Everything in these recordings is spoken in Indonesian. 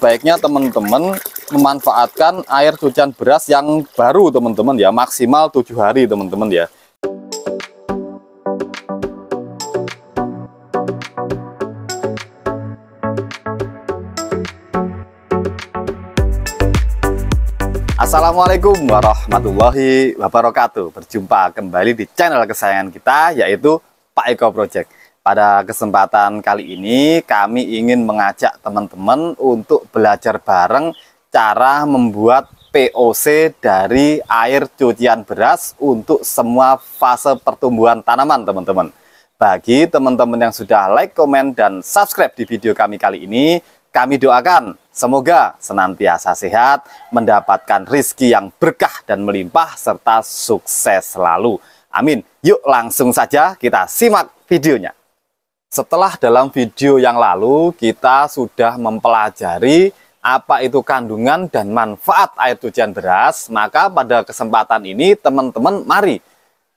sebaiknya teman-teman memanfaatkan air cucian beras yang baru teman-teman ya maksimal tujuh hari teman-teman ya Assalamualaikum warahmatullahi wabarakatuh Berjumpa kembali di channel kesayangan kita yaitu Pak Eko Project pada kesempatan kali ini kami ingin mengajak teman-teman untuk belajar bareng cara membuat POC dari air cucian beras untuk semua fase pertumbuhan tanaman teman-teman. Bagi teman-teman yang sudah like, komen, dan subscribe di video kami kali ini, kami doakan semoga senantiasa sehat, mendapatkan rizki yang berkah dan melimpah, serta sukses selalu. Amin. Yuk langsung saja kita simak videonya. Setelah dalam video yang lalu kita sudah mempelajari apa itu kandungan dan manfaat air cucian beras, maka pada kesempatan ini teman-teman mari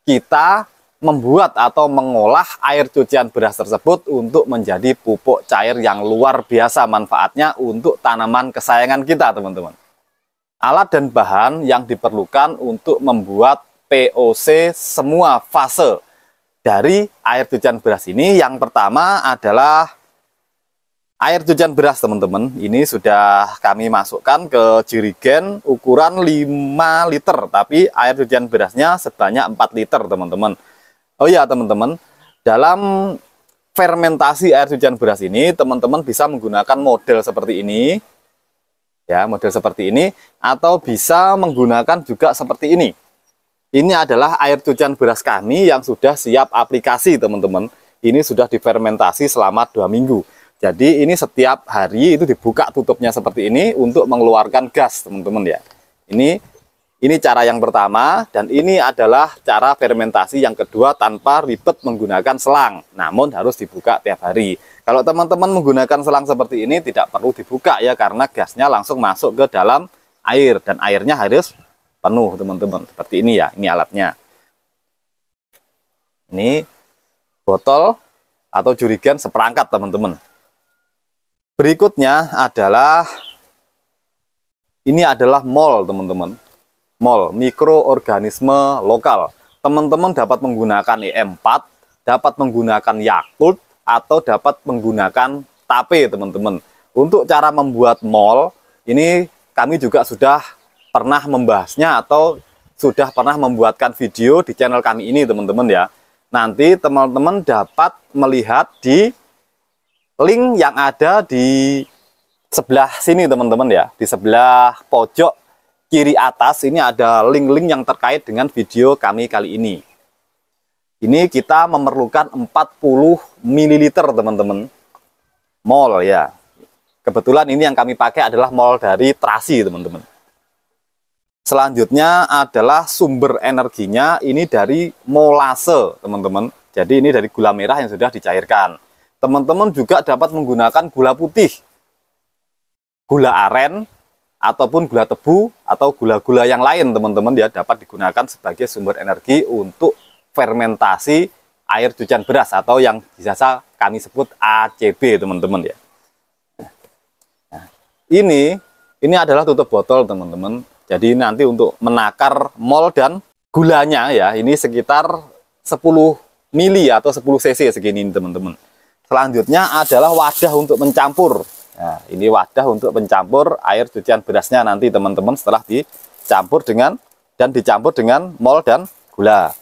kita membuat atau mengolah air cucian beras tersebut untuk menjadi pupuk cair yang luar biasa manfaatnya untuk tanaman kesayangan kita teman-teman. Alat dan bahan yang diperlukan untuk membuat POC semua fase dari air cucian beras ini yang pertama adalah air cucian beras teman-teman ini sudah kami masukkan ke jirigen ukuran 5 liter tapi air cucian berasnya sebanyak 4 liter teman-teman oh ya teman-teman dalam fermentasi air cucian beras ini teman-teman bisa menggunakan model seperti ini ya model seperti ini atau bisa menggunakan juga seperti ini ini adalah air cucian beras kami yang sudah siap aplikasi teman-teman. Ini sudah difermentasi selama dua minggu. Jadi ini setiap hari itu dibuka tutupnya seperti ini untuk mengeluarkan gas teman-teman ya. Ini ini cara yang pertama dan ini adalah cara fermentasi yang kedua tanpa ribet menggunakan selang. Namun harus dibuka tiap hari. Kalau teman-teman menggunakan selang seperti ini tidak perlu dibuka ya karena gasnya langsung masuk ke dalam air dan airnya harus penuh teman-teman seperti ini ya ini alatnya ini botol atau jurigen seperangkat teman-teman berikutnya adalah ini adalah mol teman-teman mol mikroorganisme lokal teman-teman dapat menggunakan e em 4 dapat menggunakan Yakult atau dapat menggunakan tape teman-teman untuk cara membuat mol ini kami juga sudah pernah membahasnya atau sudah pernah membuatkan video di channel kami ini teman-teman ya. Nanti teman-teman dapat melihat di link yang ada di sebelah sini teman-teman ya. Di sebelah pojok kiri atas ini ada link-link yang terkait dengan video kami kali ini. Ini kita memerlukan 40 ml teman-teman. Mol ya. Kebetulan ini yang kami pakai adalah mol dari Trasi teman-teman. Selanjutnya adalah sumber energinya ini dari molase, teman-teman. Jadi ini dari gula merah yang sudah dicairkan. Teman-teman juga dapat menggunakan gula putih, gula aren, ataupun gula tebu, atau gula-gula yang lain, teman-teman, ya dapat digunakan sebagai sumber energi untuk fermentasi air cucian beras atau yang biasa kami sebut ACB, teman-teman, ya. Nah, ini ini adalah tutup botol, teman-teman. Jadi nanti untuk menakar mol dan gulanya ya, ini sekitar 10 mili atau 10 cc segini teman-teman. Selanjutnya adalah wadah untuk mencampur. Nah, ini wadah untuk mencampur air cucian berasnya nanti teman-teman setelah dicampur dengan dan dicampur dengan mol dan gula.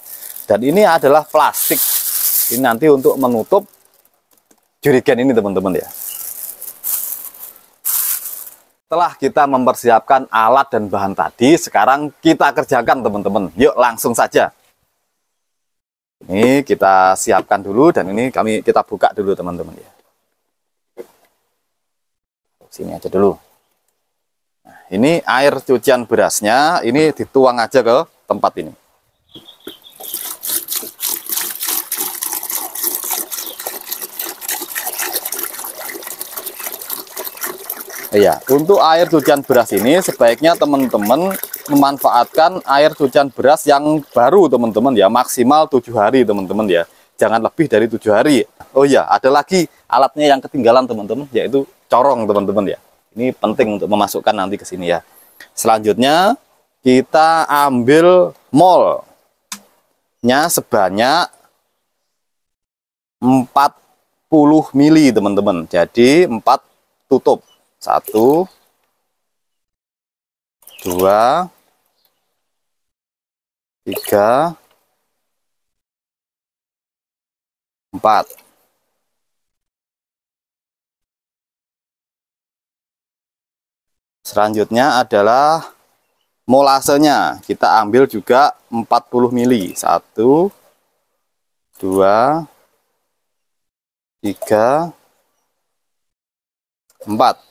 Dan ini adalah plastik. Ini nanti untuk menutup jurigen ini teman-teman ya. Setelah kita mempersiapkan alat dan bahan tadi, sekarang kita kerjakan teman-teman. Yuk langsung saja. Ini kita siapkan dulu dan ini kami kita buka dulu teman-teman ya. Sini aja dulu. Nah, ini air cucian berasnya, ini dituang aja ke tempat ini. Iya, untuk air cucian beras ini sebaiknya teman-teman memanfaatkan air cucian beras yang baru teman-teman ya, maksimal tujuh hari teman-teman ya. Jangan lebih dari tujuh hari. Oh iya, ada lagi alatnya yang ketinggalan teman-teman, yaitu corong teman-teman ya. Ini penting untuk memasukkan nanti ke sini ya. Selanjutnya kita ambil molnya sebanyak 40 mili teman-teman. Jadi 4 tutup satu, dua, tiga, empat. Selanjutnya adalah molasenya. Kita ambil juga 40 mili. Satu, dua, tiga, empat.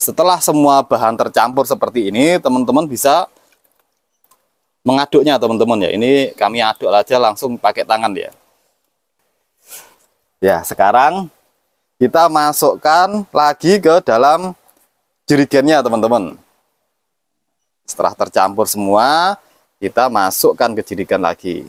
Setelah semua bahan tercampur seperti ini, teman-teman bisa mengaduknya teman-teman ya. Ini kami aduk aja langsung pakai tangan ya. Ya, sekarang kita masukkan lagi ke dalam jerigennya teman-teman. Setelah tercampur semua, kita masukkan ke jerigen lagi.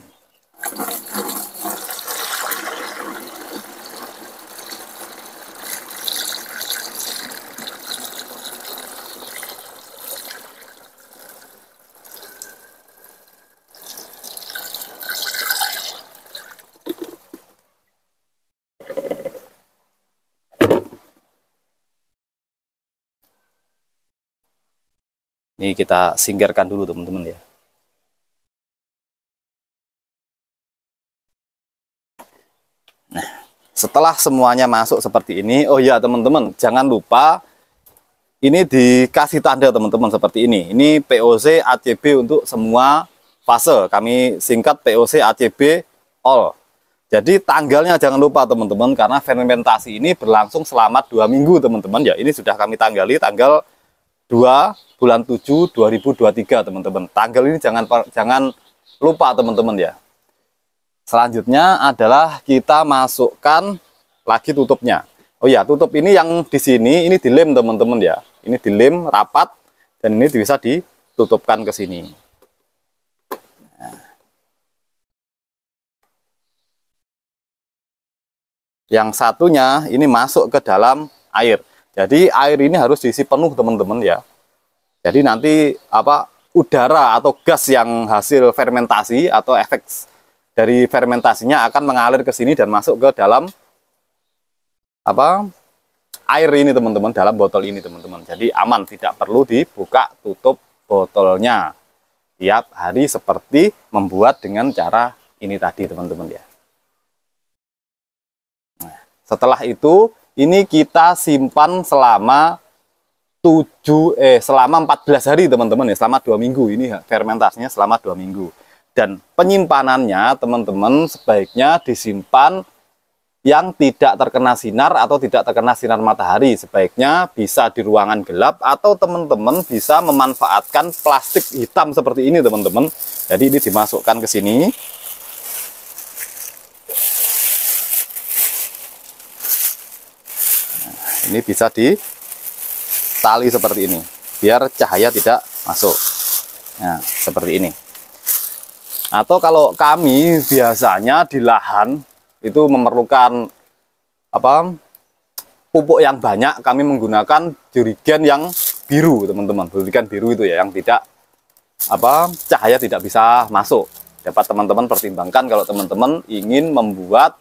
Ini kita singkirkan dulu teman-teman ya. Nah, setelah semuanya masuk seperti ini, oh ya teman-teman, jangan lupa ini dikasih tanda teman-teman seperti ini. Ini POC ACB untuk semua fase. Kami singkat POC ACB all. Jadi tanggalnya jangan lupa teman-teman karena fermentasi ini berlangsung selama dua minggu teman-teman ya. Ini sudah kami tanggali tanggal 2 bulan 7 2023 teman-teman. Tanggal ini jangan jangan lupa teman-teman ya. Selanjutnya adalah kita masukkan lagi tutupnya. Oh ya, tutup ini yang di sini ini dilem teman-teman ya. Ini dilem rapat dan ini bisa ditutupkan ke sini. Nah. Yang satunya ini masuk ke dalam air. Jadi air ini harus diisi penuh teman-teman ya. Jadi nanti apa udara atau gas yang hasil fermentasi atau efek dari fermentasinya akan mengalir ke sini dan masuk ke dalam apa air ini teman-teman dalam botol ini teman-teman. Jadi aman tidak perlu dibuka tutup botolnya tiap hari seperti membuat dengan cara ini tadi teman-teman ya. Nah, setelah itu ini kita simpan selama 7 eh selama 14 hari teman-teman ya selama dua minggu ini fermentasinya selama dua minggu dan penyimpanannya teman-teman sebaiknya disimpan yang tidak terkena sinar atau tidak terkena sinar matahari sebaiknya bisa di ruangan gelap atau teman-teman bisa memanfaatkan plastik hitam seperti ini teman-teman jadi ini dimasukkan ke sini ini bisa ditali seperti ini biar cahaya tidak masuk nah, seperti ini atau kalau kami biasanya di lahan itu memerlukan apa pupuk yang banyak kami menggunakan jurigen yang biru teman-teman jurigen biru itu ya yang tidak apa cahaya tidak bisa masuk dapat teman-teman pertimbangkan kalau teman-teman ingin membuat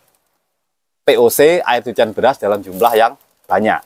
POC air cucian beras dalam jumlah yang banyak.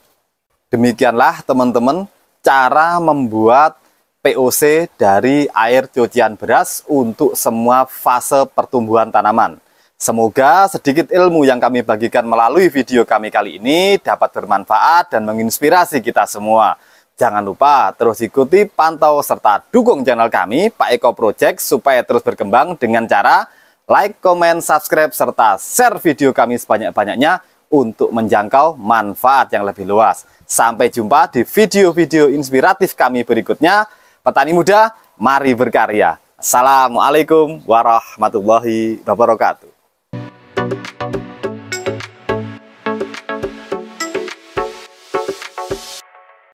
Demikianlah teman-teman cara membuat POC dari air cucian beras untuk semua fase pertumbuhan tanaman. Semoga sedikit ilmu yang kami bagikan melalui video kami kali ini dapat bermanfaat dan menginspirasi kita semua. Jangan lupa terus ikuti, pantau, serta dukung channel kami, Pak Eko Project, supaya terus berkembang dengan cara like, comment, subscribe, serta share video kami sebanyak-banyaknya untuk menjangkau manfaat yang lebih luas. Sampai jumpa di video-video inspiratif kami berikutnya. Petani muda, mari berkarya. Assalamualaikum warahmatullahi wabarakatuh.